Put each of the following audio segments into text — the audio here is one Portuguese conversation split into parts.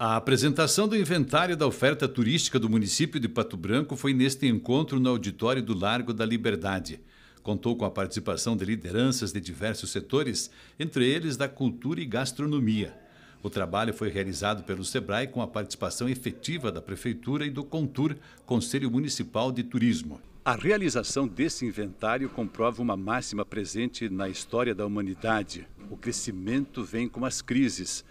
A apresentação do inventário da oferta turística do município de Pato Branco foi neste encontro no auditório do Largo da Liberdade. Contou com a participação de lideranças de diversos setores, entre eles da cultura e gastronomia. O trabalho foi realizado pelo SEBRAE com a participação efetiva da Prefeitura e do CONTUR, Conselho Municipal de Turismo. A realização desse inventário comprova uma máxima presente na história da humanidade: o crescimento vem com as crises.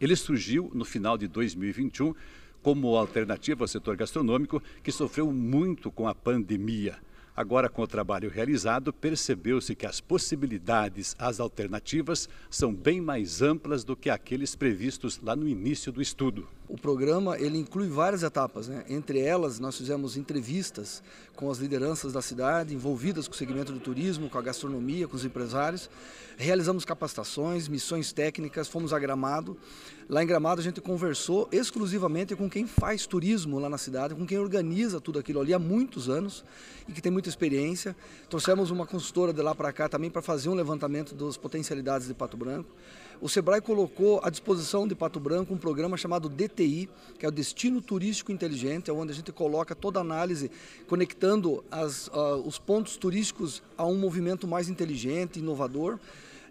Ele surgiu no final de 2021 como alternativa ao setor gastronômico, que sofreu muito com a pandemia. Agora, com o trabalho realizado, percebeu-se que as possibilidades, as alternativas, são bem mais amplas do que aqueles previstos lá no início do estudo. O programa ele inclui várias etapas, né? entre elas nós fizemos entrevistas com as lideranças da cidade envolvidas com o segmento do turismo, com a gastronomia, com os empresários, realizamos capacitações, missões técnicas, fomos a Gramado. Lá em Gramado a gente conversou exclusivamente com quem faz turismo lá na cidade, com quem organiza tudo aquilo ali há muitos anos e que tem muita experiência. Trouxemos uma consultora de lá para cá também para fazer um levantamento das potencialidades de Pato Branco. O Sebrae colocou à disposição de Pato Branco um programa chamado DTI, que é o Destino Turístico Inteligente, é onde a gente coloca toda a análise conectando as, uh, os pontos turísticos a um movimento mais inteligente, inovador.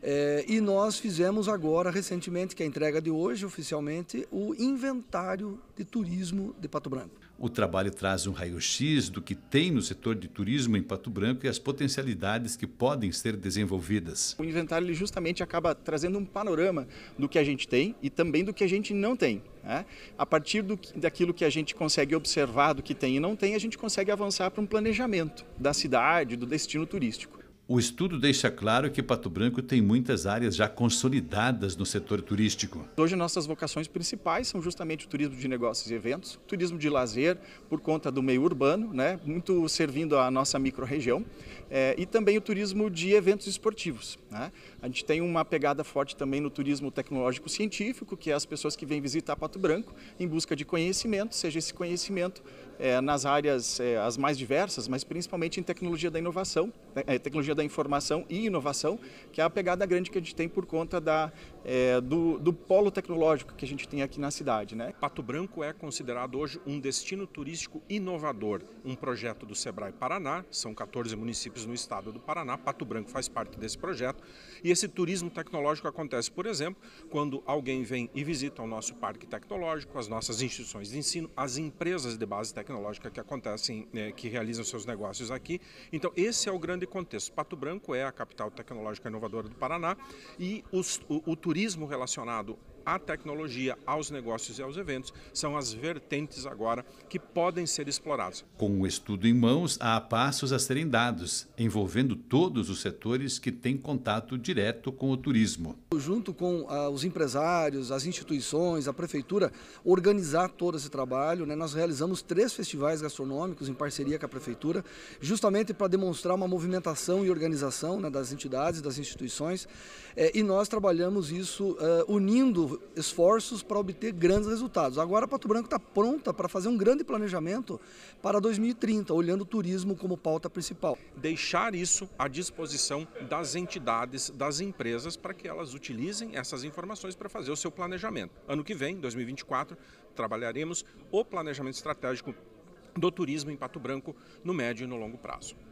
É, e nós fizemos agora, recentemente, que é a entrega de hoje, oficialmente, o inventário de turismo de Pato Branco. O trabalho traz um raio-x do que tem no setor de turismo em Pato Branco e as potencialidades que podem ser desenvolvidas. O inventário ele justamente acaba trazendo um panorama do que a gente tem e também do que a gente não tem. Né? A partir do, daquilo que a gente consegue observar, do que tem e não tem, a gente consegue avançar para um planejamento da cidade, do destino turístico. O estudo deixa claro que Pato Branco tem muitas áreas já consolidadas no setor turístico. Hoje nossas vocações principais são justamente o turismo de negócios e eventos, turismo de lazer por conta do meio urbano, né, muito servindo à nossa microrregião, é, e também o turismo de eventos esportivos. Né. A gente tem uma pegada forte também no turismo tecnológico científico, que é as pessoas que vêm visitar Pato Branco em busca de conhecimento, seja esse conhecimento é, nas áreas é, as mais diversas, mas principalmente em tecnologia da inovação, tecnologia da da informação e inovação, que é a pegada grande que a gente tem por conta da, é, do, do, polo tecnológico que a gente tem aqui na cidade. Né? Pato Branco é considerado hoje um destino turístico inovador, um projeto do Sebrae Paraná, são 14 municípios no estado do Paraná, Pato Branco faz parte desse projeto, e esse turismo tecnológico acontece, por exemplo, quando alguém vem e visita o nosso parque tecnológico, as nossas instituições de ensino, as empresas de base tecnológica que acontecem, é, que realizam seus negócios aqui. Então, esse é o grande contexto. Pato Pato Branco é a capital tecnológica inovadora do Paraná e os, o, o turismo relacionado à tecnologia, aos negócios e aos eventos, são as vertentes agora que podem ser exploradas. Com o estudo em mãos, há passos a serem dados, envolvendo todos os setores que têm contato direto com o turismo. Junto com ah, os empresários, as instituições, a prefeitura, organizar todo esse trabalho, né? nós realizamos três festivais gastronômicos em parceria com a prefeitura, justamente para demonstrar uma movimentação e organização né, das entidades, das instituições, é, e nós trabalhamos isso ah, unindo esforços para obter grandes resultados. Agora, Pato Branco está pronta para fazer um grande planejamento para 2030, olhando o turismo como pauta principal. Deixar isso à disposição das entidades, das empresas, para que elas utilizem essas informações para fazer o seu planejamento. Ano que vem, 2024, trabalharemos o planejamento estratégico do turismo em Pato Branco no médio e no longo prazo.